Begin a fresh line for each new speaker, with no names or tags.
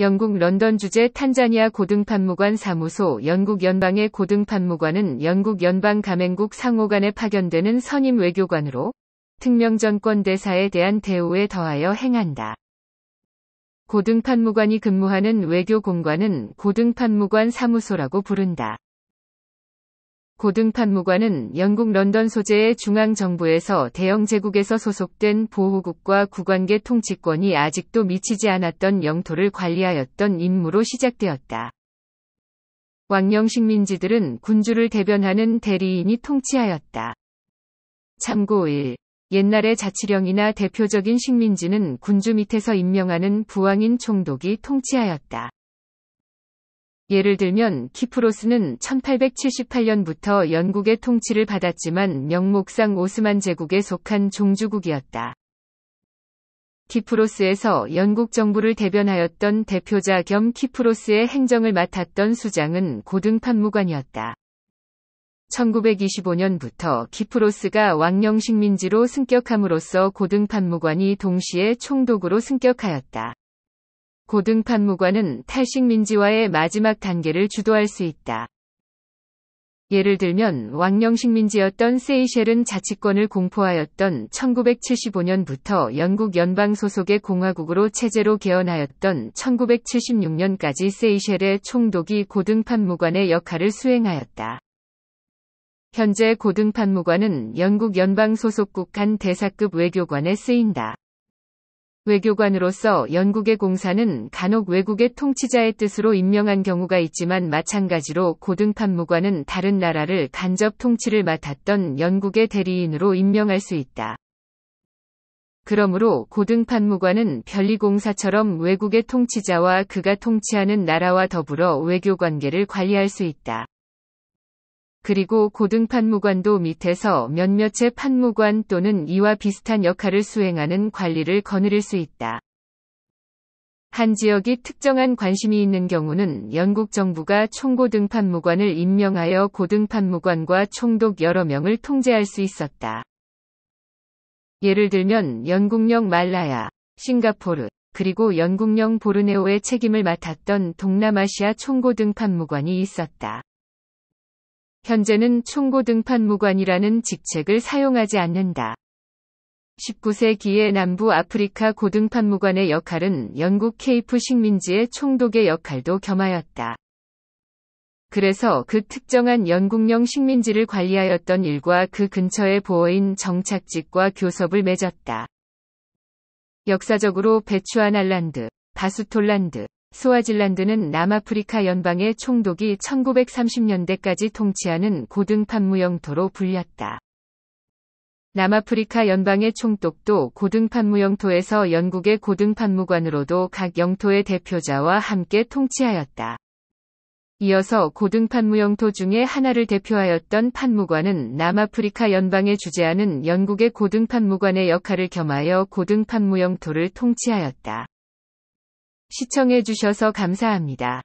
영국 런던 주재 탄자니아 고등판무관 사무소 영국 연방의 고등판무관은 영국 연방 가맹국 상호간에 파견되는 선임 외교관으로 특명 정권 대사에 대한 대우에 더하여 행한다. 고등판무관이 근무하는 외교 공관은 고등판무관 사무소라고 부른다. 고등판무관은 영국 런던 소재의 중앙정부에서 대영 제국에서 소속된 보호국과 국왕계 통치권이 아직도 미치지 않았던 영토를 관리하였던 임무로 시작되었다. 왕령 식민지들은 군주를 대변하는 대리인이 통치하였다. 참고 1. 옛날의 자치령이나 대표적인 식민지는 군주 밑에서 임명하는 부왕인 총독이 통치하였다. 예를 들면 키프로스는 1878년부터 영국의 통치를 받았지만 명목상 오스만 제국에 속한 종주국이었다. 키프로스에서 영국 정부를 대변하였던 대표자 겸 키프로스의 행정을 맡았던 수장은 고등 판무관이었다. 1925년부터 키프로스가 왕령 식민지로 승격함으로써 고등 판무관이 동시에 총독으로 승격하였다. 고등판무관은 탈식민지와의 마지막 단계를 주도할 수 있다. 예를 들면 왕령식민지였던 세이셸은 자치권을 공포하였던 1975년부터 영국 연방 소속의 공화국으로 체제로 개헌하였던 1976년까지 세이셸의 총독이 고등판무관의 역할을 수행하였다. 현재 고등판무관은 영국 연방 소속국 간 대사급 외교관에 쓰인다. 외교관으로서 영국의 공사는 간혹 외국의 통치자의 뜻으로 임명한 경우가 있지만 마찬가지로 고등판무관은 다른 나라를 간접 통치를 맡았던 영국의 대리인으로 임명할 수 있다. 그러므로 고등판무관은 별리공사처럼 외국의 통치자와 그가 통치하는 나라와 더불어 외교관계를 관리할 수 있다. 그리고 고등판 무관도 밑에서 몇몇의 판무관 또는 이와 비슷한 역할을 수행하는 관리를 거느릴 수 있다. 한 지역이 특정한 관심이 있는 경우는 영국 정부가 총고등판무관을 임명하여 고등판무관과 총독 여러 명을 통제할 수 있었다. 예를 들면 영국령 말라야, 싱가포르, 그리고 영국령 보르네오의 책임을 맡았던 동남아시아 총고등판무관이 있었다. 현재는 총고 등판 무관이라는 직책을 사용하지 않는다. 19세 기에 남부 아프리카 고등판 무관의 역할은 영국 케이프 식민지의 총독의 역할도 겸하였다. 그래서 그 특정한 영국령 식민지를 관리하였던 일과 그 근처의 보호인 정착직과 교섭을 맺었다. 역사적으로 베추아날란드, 바수톨란드, 소아질란드는 남아프리카 연방의 총독이 1930년대까지 통치하는 고등판무 영토로 불렸다. 남아프리카 연방의 총독도 고등판무 영토에서 영국의 고등판무관으로도 각 영토의 대표자와 함께 통치하였다. 이어서 고등판무 영토 중에 하나를 대표하였던 판무관은 남아프리카 연방에 주재하는 영국의 고등판무관의 역할을 겸하여 고등판무 영토를 통치하였다. 시청해주셔서 감사합니다.